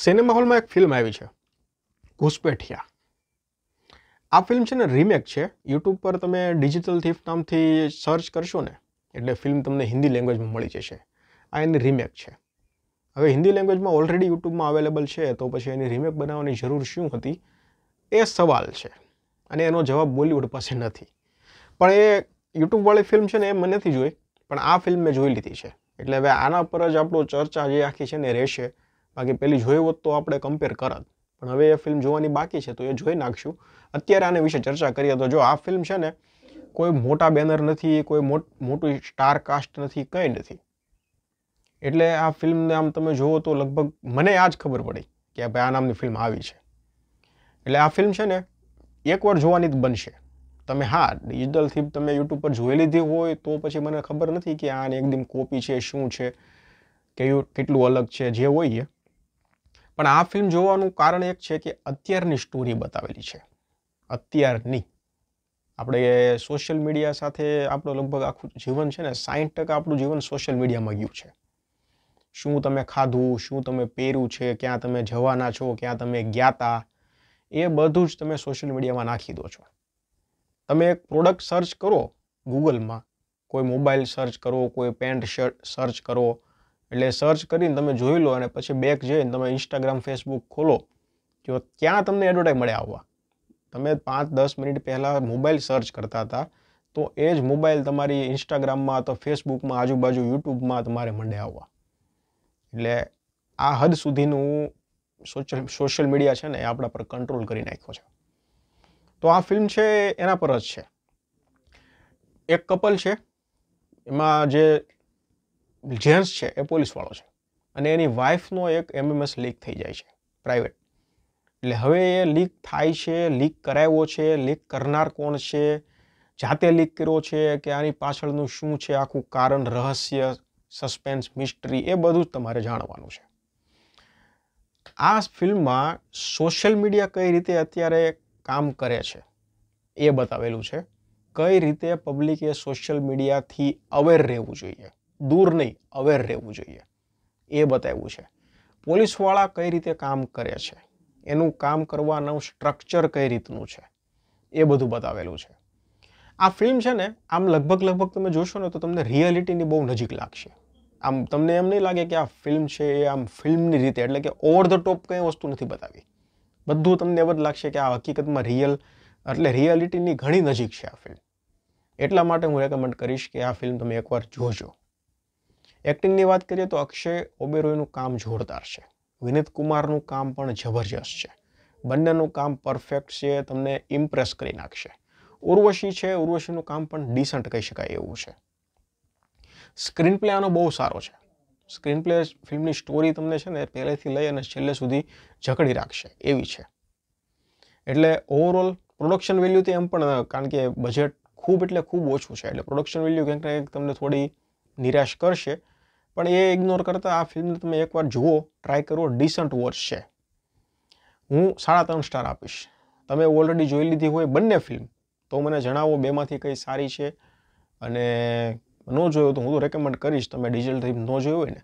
cinema હોલમાં એક film આવી છે ઘૂસપેઠિયા આ ફિલ્મ છે ને રિમેક છે યુટ્યુબ પર તમે ડિજિટલ થીફ નામથી સર્ચ કરશો ને એટલે ફિલ્મ તમને હિન્દી લેંગ્વેજમાં મળી જશે આ એની રિમેક છે હવે હિન્દી લેંગ્વેજમાં ઓલરેડી યુટ્યુબમાં અવેલેબલ છે તો પછી એની રિમેક બનાવવાની જરૂર શું હતી એ સવાલ છે અને એનો જવાબ બોલિવૂડ પાસે નથી પણ એ યુટ્યુબવાળી ફિલ્મ છે ને એ મને નથી જોઈ પણ આ ફિલ્મ મેં જોઈ લીધી છે એટલે હવે આના પર જ આપણો ચર્ચા જે આખી છે ને રહેશે બાકી પેલી જોઈ હોત તો આપણે કમ્પેર કરત પણ હવે એ ફિલ્મ જોવાની બાકી છે તો એ જોઈ નાખશું અત્યારે આને વિશે ચર્ચા કરીએ તો જો આ ફિલ્મ છે ને કોઈ મોટા બેનર નથી કોઈ મોટું સ્ટાર કાસ્ટ નથી કંઈ નથી એટલે આ ફિલ્મને આમ તમે જુઓ તો લગભગ મને આ જ ખબર પડી કે ભાઈ આ નામની ફિલ્મ આવી છે એટલે આ ફિલ્મ છે ને એકવાર જોવાની જ બનશે તમે હા ડિજિટલથી તમે યુટ્યુબ પર જોઈ લીધી હોય તો પછી મને ખબર નથી કે આની એકદમ કોપી છે શું છે કેવું કેટલું અલગ છે જે હોઈએ પણ આ ફિલ્મ જોવાનું કારણ એક છે કે અત્યારની સ્ટોરી બતાવેલી છે અત્યારની આપણે સોશિયલ મીડિયા સાથે આપણું લગભગ આખું જીવન છે ને સાઠ ટકા આપણું જીવન સોશિયલ મીડિયામાં ગયું છે શું તમે ખાધું શું તમે પહેર્યું છે ક્યાં તમે જવાના છો ક્યાં તમે ગયા હતા એ બધું જ તમે સોશિયલ મીડિયામાં નાખી દો છો તમે એક પ્રોડક્ટ સર્ચ કરો ગૂગલમાં કોઈ મોબાઈલ સર્ચ કરો કોઈ પેન્ટ શર્ટ સર્ચ કરો એટલે સર્ચ કરીને તમે જોઈ લો અને પછી બેક જઈને તમે ઇન્સ્ટાગ્રામ ફેસબુક ખોલો જો ત્યાં તમને એડવર્ટાઈઝ મળે આવવા તમે પાંચ દસ મિનિટ પહેલાં મોબાઈલ સર્ચ કરતા હતા તો એ જ મોબાઈલ તમારી ઇન્સ્ટાગ્રામમાં અથવા ફેસબુકમાં આજુબાજુ યુટ્યુબમાં તમારે મંડે આવવા એટલે આ હદ સુધીનું સોશિયલ સોશિયલ મીડિયા છે ને એ આપણા પર કંટ્રોલ કરી નાખ્યો છે તો આ ફિલ્મ છે એના પર જ છે એક કપલ છે એમાં જે જેન્ટ્સ છે એ પોલીસવાળો છે અને એની વાઇફનો એક એમએમએસ લીક થઈ જાય છે પ્રાઇવેટ એટલે હવે એ લીક થાય છે લીક કરાવ્યો છે લીક કરનાર કોણ છે જાતે લીક કર્યો છે કે આની પાછળનું શું છે આખું કારણ રહસ્ય સસ્પેન્સ મિસ્ટ્રી એ બધું જ તમારે જાણવાનું છે આ ફિલ્મમાં સોશિયલ મીડિયા કઈ રીતે અત્યારે કામ કરે છે એ બતાવેલું છે કઈ રીતે પબ્લિકે સોશિયલ મીડિયાથી અવેર રહેવું જોઈએ દૂર નહીં અવેર રહેવું જોઈએ એ બતાવ્યું છે પોલીસવાળા કઈ રીતે કામ કરે છે એનું કામ કરવાનું સ્ટ્રક્ચર કઈ રીતનું છે એ બધું બતાવેલું છે આ ફિલ્મ છે ને આમ લગભગ લગભગ તમે જોશો ને તો તમને રિયાલિટીની બહુ નજીક લાગશે આમ તમને એમ નહીં લાગે કે આ ફિલ્મ છે એ આમ ફિલ્મની રીતે એટલે કે ઓવર ધ ટોપ કંઈ વસ્તુ નથી બતાવી બધું તમને એવું જ લાગશે કે આ હકીકતમાં રિયલ એટલે રિયાલિટીની ઘણી નજીક છે આ ફિલ્મ એટલા માટે હું રેકમેન્ડ કરીશ કે આ ફિલ્મ તમે એકવાર જોજો એક્ટિંગની વાત કરીએ તો અક્ષય ઓબેરોયનું કામ જોરદાર છે વિનીત કુમારનું કામ પણ જબરજસ્ત છે બંનેનું કામ પરફેક્ટ છે તમને ઇમ્પ્રેસ કરી નાખશે ઉર્વશી છે ઉર્વશીનું કામ પણ ડિસન્ટ કહી શકાય એવું છે સ્ક્રીન પ્લે આનો બહુ સારો છે સ્ક્રીન પ્લે ફિલ્મની સ્ટોરી તમને છે ને પહેલેથી લઈ અને છેલ્લે સુધી જકડી રાખશે એવી છે એટલે ઓવરઓલ પ્રોડક્શન વેલ્યુ તો એમ પણ કારણ કે બજેટ ખૂબ એટલે ખૂબ ઓછું છે એટલે પ્રોડક્શન વેલ્યુ ક્યાંક ને ક્યાંક તમને થોડી નિરાશ કરશે પણ એ ઇગ્નોર કરતાં આ ફિલ્મને તમે એકવાર જુઓ ટ્રાય કરો ડિસન્ટ વોચ છે હું સાડા ત્રણ સ્ટાર આપીશ તમે ઓલરેડી જોઈ લીધી હોય બંને ફિલ્મ તો મને જણાવો બેમાંથી કઈ સારી છે અને ન જોયો તો હું તો રેકમેન્ડ કરીશ તમે ડિજિટલ ડ્રીમ ન જોયું હોય ને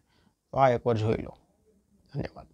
તો આ એકવાર જોઈ લો ધન્યવાદ